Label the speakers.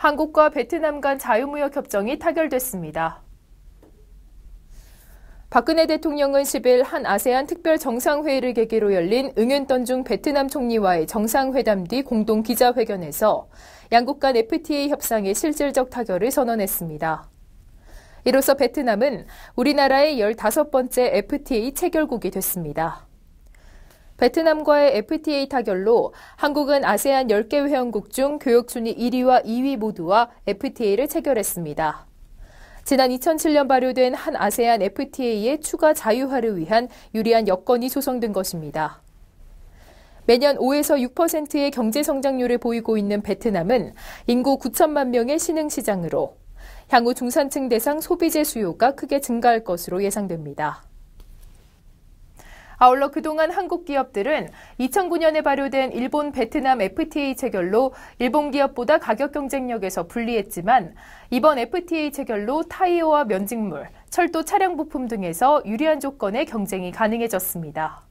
Speaker 1: 한국과 베트남 간 자유무역 협정이 타결됐습니다. 박근혜 대통령은 10일 한 아세안 특별 정상회의를 계기로 열린 응현던중 베트남 총리와의 정상회담 뒤 공동 기자회견에서 양국 간 FTA 협상의 실질적 타결을 선언했습니다. 이로써 베트남은 우리나라의 15번째 FTA 체결국이 됐습니다. 베트남과의 FTA 타결로 한국은 아세안 10개 회원국 중교육 순위 1위와 2위 모두와 FTA를 체결했습니다. 지난 2007년 발효된 한 아세안 FTA의 추가 자유화를 위한 유리한 여건이 조성된 것입니다. 매년 5에서 6%의 경제 성장률을 보이고 있는 베트남은 인구 9천만 명의 신흥 시장으로 향후 중산층 대상 소비재 수요가 크게 증가할 것으로 예상됩니다. 아울러 그동안 한국 기업들은 2009년에 발효된 일본 베트남 FTA 체결로 일본 기업보다 가격 경쟁력에서 불리했지만 이번 FTA 체결로 타이어와 면직물, 철도 차량 부품 등에서 유리한 조건의 경쟁이 가능해졌습니다.